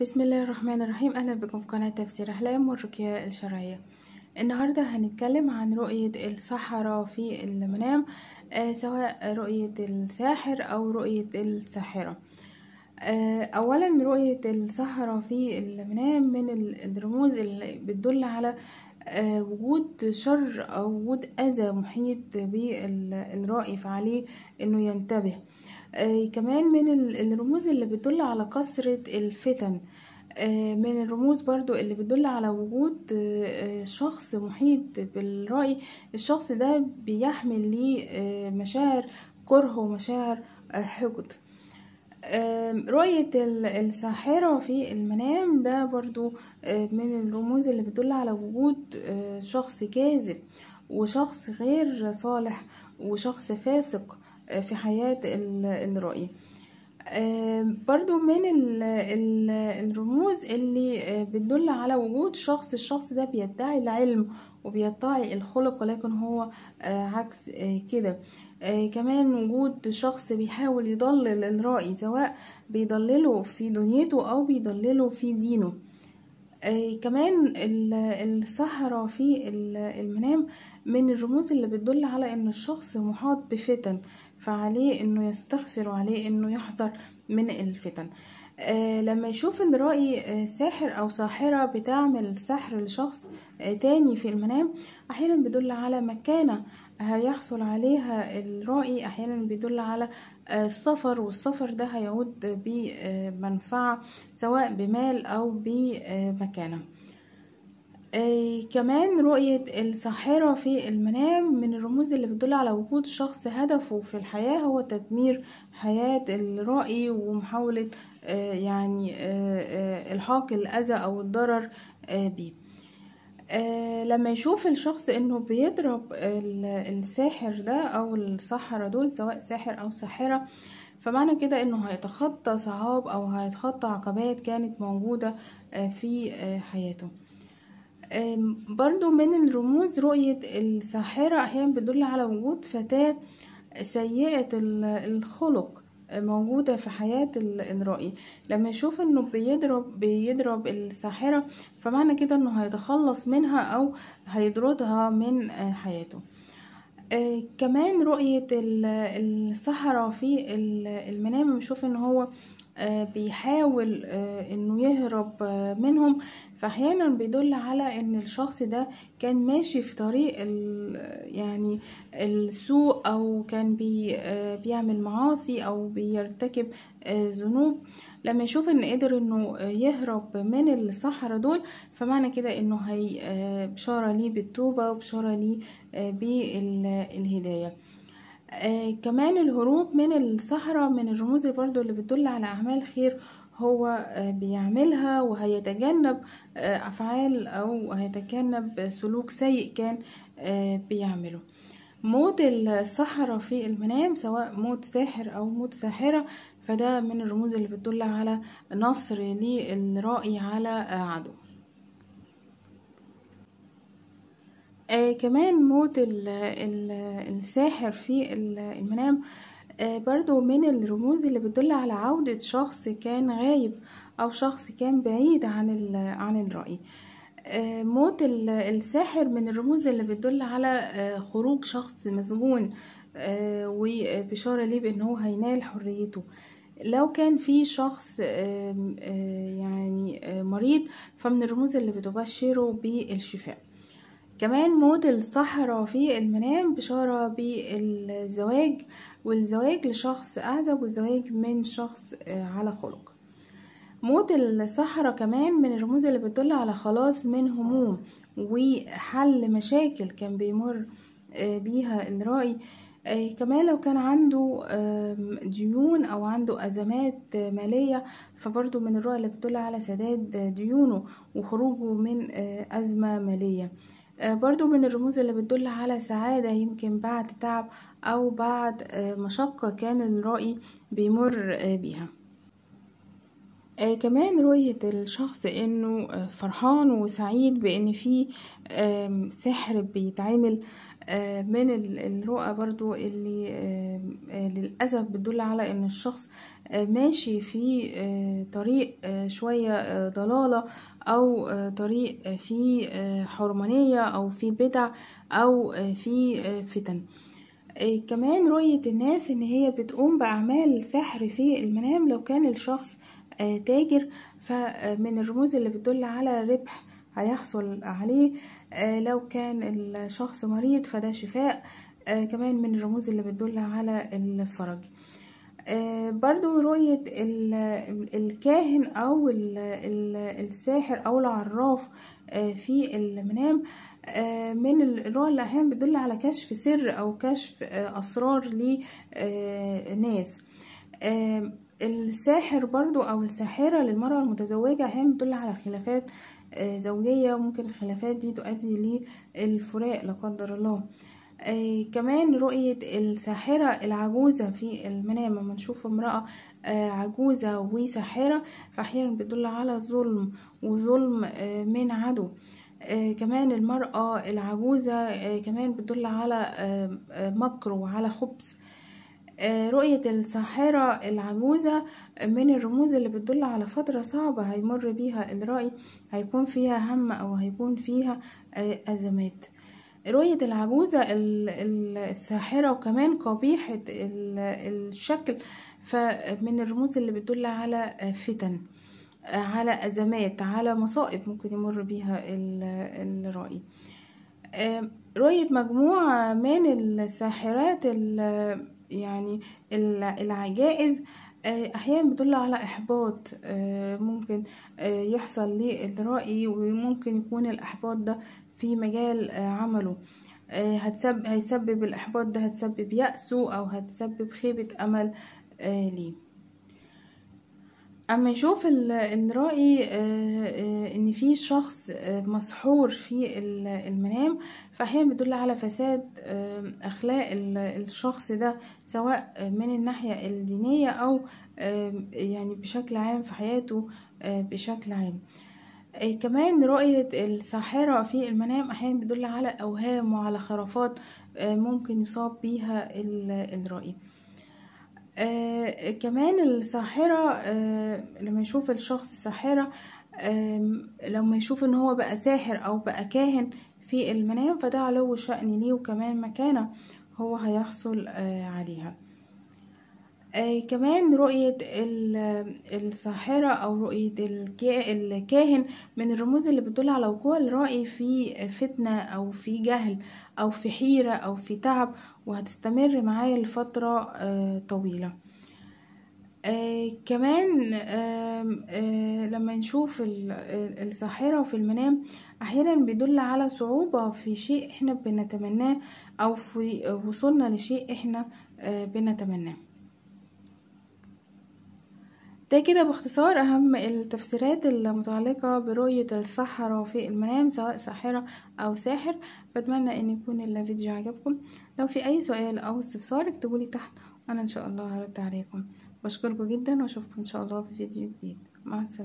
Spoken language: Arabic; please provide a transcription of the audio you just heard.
بسم الله الرحمن الرحيم اهلا بكم في قناه تفسير احلام والرقيه الشرعيه النهارده هنتكلم عن رؤيه السحره في المنام آه سواء رؤيه الساحر او رؤيه الساحره آه اولا رؤيه السحره في المنام من الرموز اللي بتدل على آه وجود شر او وجود اذى محيط بالرائف عليه انه ينتبه آه آه كمان من الرموز اللي بتدل على كثرة الفتن آه من الرموز برضو اللي بتدل على وجود آه, آه، شخص محيط بالرأي الشخص ده بيحمل ليه آه، مشاعر كره ومشاعر آه، حقد رؤية الساحرة في المنام ده برضو من الرموز اللي بتدل على وجود شخص كاذب وشخص غير صالح وشخص فاسق آه، في حياة الرأي برضو من الرموز اللي آه، بتدل على وجود شخص الشخص ده بيدعي العلم وبيدعي الخلق ولكن هو آه، عكس كده كمان وجود شخص بيحاول يضلل الرأي سواء بيضلله في دنيته أو بيضلله في دينه كمان السهرة في المنام من الرموز اللي بتدل على ان الشخص محاط بفتن فعليه انه يستغفر وعليه انه يحذر من الفتن آه لما يشوف الرأي آه، ساحر أو ساحرة بتعمل سحر لشخص آه تاني في المنام أحيانا بيدل على مكانة هيحصل عليها الرأي أحيانا بيدل على آه، السفر والسفر ده هيعود بمنفعة سواء بمال أو بمكانة آه، كمان رؤية الساحرة في المنام من الرموز اللي بتدل على وجود شخص هدفه في الحياة هو تدمير حياة الرأي ومحاولة آه يعني آه, آه، الحاق الأذى أو الضرر آه، بيه لما يشوف الشخص انه بيضرب الساحر ده او السحرة دول سواء ساحر او ساحرة فمعنى كده انه هيتخطى صعاب او هيتخطى عقبات كانت موجودة في حياته برضو من الرموز رؤية الساحرة أحيانا بتدل على وجود فتاة سيئة الخلق آه، موجودة في حياة الرائي لما يشوف انه بيضرب بيضرب الساحرة فمعنى كده انه هيتخلص منها او هيطردها من آه، حياته آه، كمان رؤية السحرة في المنام بنشوف ان هو آه، بيحاول آه، انه يهرب آه، منهم فاحيانا بيدل على ان الشخص ده كان ماشي في طريق يعني السوء او كان بي بيعمل معاصي او بيرتكب ذنوب لما يشوف ان قدر انه يهرب من الصحراء دول فمعنى كده انه هي بشاره ليه بالتوبه وبشاره ليه بالهدايه آه كمان الهروب من الصحراء من الرموز برضو اللي بتدل على أعمال خير هو آه بيعملها وهيتجنب آه أفعال أو هيتجنب سلوك سيء كان آه بيعمله موت الصحراء في المنام سواء موت ساحر أو موت ساحرة فده من الرموز اللي بتدل على نصر للرائي على عدو آه كمان موت الـ الـ الساحر في المنام آه برضو من الرموز اللي بتدل على عودة شخص كان غايب أو شخص كان بعيد عن عن الرأي آه، موت الساحر من الرموز اللي بتدل على آه، خروج شخص مسجون آه، وبشارة ليه بأن هو هينال حريته لو كان في شخص يعني مريض فمن الرموز اللي بتبشره بالشفاء كمان موت الصحراء في المنام بشارة بالزواج والزواج لشخص أعزب والزواج من شخص آه، على خلق موت الصحراء كمان من الرموز اللي بتدل على خلاص من هموم وحل مشاكل كان بيمر آه، بيها الرأي آه، كمان لو كان عنده ديون او عنده ازمات مالية فبرضه من الرؤى اللي بتدل على سداد ديونه وخروجه من ازمة مالية آه، برضو من الرموز اللي بتدل على سعادة يمكن بعد تعب أو بعد آه، مشقة كان الرائي بيمر آه، بيها آه كمان رؤية الشخص انه فرحان وسعيد بان في سحر بيتعمل آه، من الرؤى برضو اللي آه، آه، للأسف بتدل على ان الشخص ماشي في طريق شوية ضلالة او طريق فيه حرمانية او في بدع او في فتن كمان رؤية الناس ان هي بتقوم بأعمال سحر في المنام لو كان الشخص تاجر فمن الرموز اللي بتدل على ربح هيحصل عليه آه، لو كان الشخص مريض فده شفاء آه، كمان من الرموز اللي بتدل على الفرج آه، برضو رؤية الكاهن أو الساحر أو العراف في المنام من الرؤى اللي أحيانا بتدل على كشف سر أو كشف أسرار لناس الساحر برضو أو الساحرة للمرأة المتزوجة أحيانا بتدل على خلافات آه، زوجية وممكن الخلافات دي تؤدي للفراق لا قدر الله آه كمان رؤية الساحرة العجوزة في المنام لما نشوف امرأة آه عجوزة وساحرة فأحيانا بتدل على ظلم وظلم آه من عدو آه كمان المرأة العجوزة آه كمان بتدل على آه, آه، مكر وعلى خبث آه آه، رؤية الساحرة العجوزة من الرموز اللي بتدل على فترة صعبة هيمر بيها الرأي هيكون فيها هم أو هيكون فيها آه، أزمات رؤية العجوزة الساحرة وكمان قبيحة الشكل فمن الرموز اللي بتدل على آه، فتن على أزمات على مصائب ممكن يمر بيها الرأي رؤية مجموعة من الساحرات يعني العجائز آه، احيانا بتدل على احباط آه، ممكن آه، يحصل للرأي وممكن يكون الاحباط ده في مجال عمله هتسبب هيسبب الاحباط ده هتسبب يأسه او هتسبب خيبة امل ليه اما يشوف الرائي آه، آه، ان في شخص آه، مسحور في المنام فاحيانا بتدل على فساد اخلاق الشخص ده سواء من الناحيه الدينيه او يعني بشكل عام في حياته بشكل عام كمان رؤية الساحرة في المنام أحيانا بتدل على أوهام وعلى خرافات ممكن يصاب بيها الرأي آه، كمان الساحرة آه، لما يشوف الشخص ساحرة لما يشوف ان هو بقى ساحر او بقى كاهن في المنام فده علو شأن ليه وكمان مكانة هو هيحصل آه، عليها آه كمان رؤية الساحرة أو رؤية الكاهن من الرموز اللي بتدل على وقوع الرأي في فتنة أو في جهل أو في حيرة أو في تعب وهتستمر معايا لفترة آه طويلة آه كمان آه آه لما نشوف الساحرة في المنام أحيانا بيدل على صعوبة في شيء احنا بنتمناه أو في وصولنا لشيء احنا آه، بنتمناه ده كده باختصار أهم التفسيرات المتعلقة برؤية السحرة في المنام سواء ساحرة أو ساحر بتمنى أن يكون الفيديو عجبكم لو في أي سؤال أو استفسار اكتبولي تحت وأنا إن شاء الله هرد عليكم بشكركم جدا وأشوفكم إن شاء الله في فيديو جديد مع السلامة